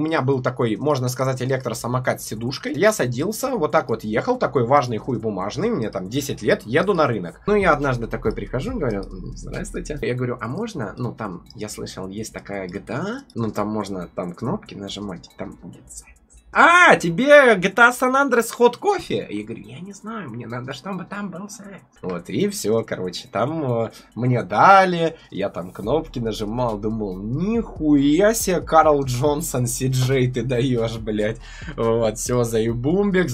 меня был такой, можно сказать, электросамокат с сидушкой. Я садился, вот так вот ехал, такой важный хуй бумажный, мне там 10 лет, еду на рынок. Ну, я однажды такой прихожу, говорю, здравствуйте. Я говорю, а можно, ну, там, я слышал, есть такая GTA, а? ну, там можно, там, кнопки нажимать, там будет секс а, тебе GTA San Andreas ход кофе? Я говорю, я не знаю, мне надо, чтобы там был сайт. Вот, и все, короче, там э, мне дали, я там кнопки нажимал, думал, нихуя себе, Карл Джонсон, Сиджей ты даешь, блядь. Вот, все, заебумбик,